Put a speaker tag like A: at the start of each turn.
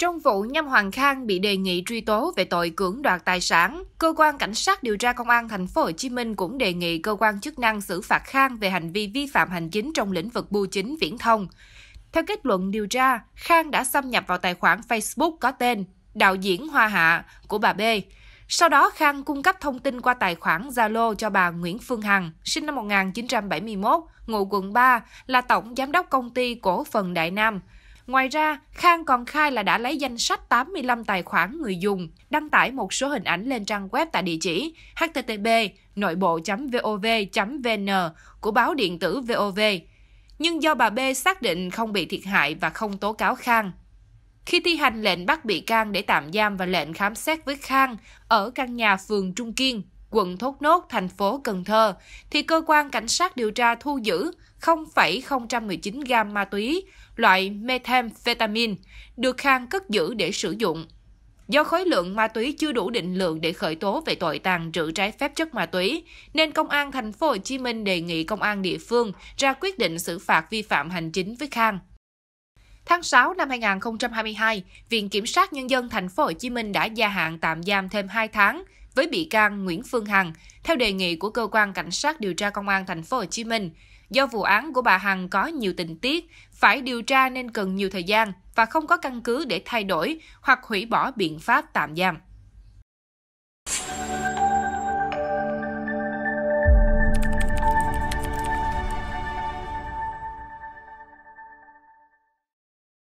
A: Trong vụ Nhâm Hoàng Khang bị đề nghị truy tố về tội cưỡng đoạt tài sản, cơ quan cảnh sát điều tra công an thành phố Hồ Chí Minh cũng đề nghị cơ quan chức năng xử phạt Khang về hành vi vi phạm hành chính trong lĩnh vực bưu chính viễn thông. Theo kết luận điều tra, Khang đã xâm nhập vào tài khoản Facebook có tên đạo diễn Hoa Hạ của bà B. Sau đó Khang cung cấp thông tin qua tài khoản Zalo cho bà Nguyễn Phương Hằng, sinh năm 1971, ngụ quận 3, là tổng giám đốc công ty cổ phần Đại Nam. Ngoài ra, Khang còn khai là đã lấy danh sách 85 tài khoản người dùng, đăng tải một số hình ảnh lên trang web tại địa chỉ http nội bộ.vov.vn của báo điện tử VOV. Nhưng do bà B xác định không bị thiệt hại và không tố cáo Khang. Khi thi hành lệnh bắt bị can để tạm giam và lệnh khám xét với Khang ở căn nhà phường Trung Kiên, quận Thốt Nốt, thành phố Cần Thơ, thì cơ quan cảnh sát điều tra thu giữ 0,019 gam ma túy, loại methamphetamine, được Khang cất giữ để sử dụng. Do khối lượng ma túy chưa đủ định lượng để khởi tố về tội tàng trữ trái phép chất ma túy, nên công an thành phố Hồ Chí Minh đề nghị công an địa phương ra quyết định xử phạt vi phạm hành chính với Khang. Tháng 6 năm 2022, Viện Kiểm sát Nhân dân thành phố Hồ Chí Minh đã gia hạn tạm giam thêm 2 tháng với bị can Nguyễn Phương Hằng theo đề nghị của cơ quan cảnh sát điều tra công an thành phố Hồ Chí Minh. Do vụ án của bà Hằng có nhiều tình tiết phải điều tra nên cần nhiều thời gian và không có căn cứ để thay đổi hoặc hủy bỏ biện pháp tạm giam.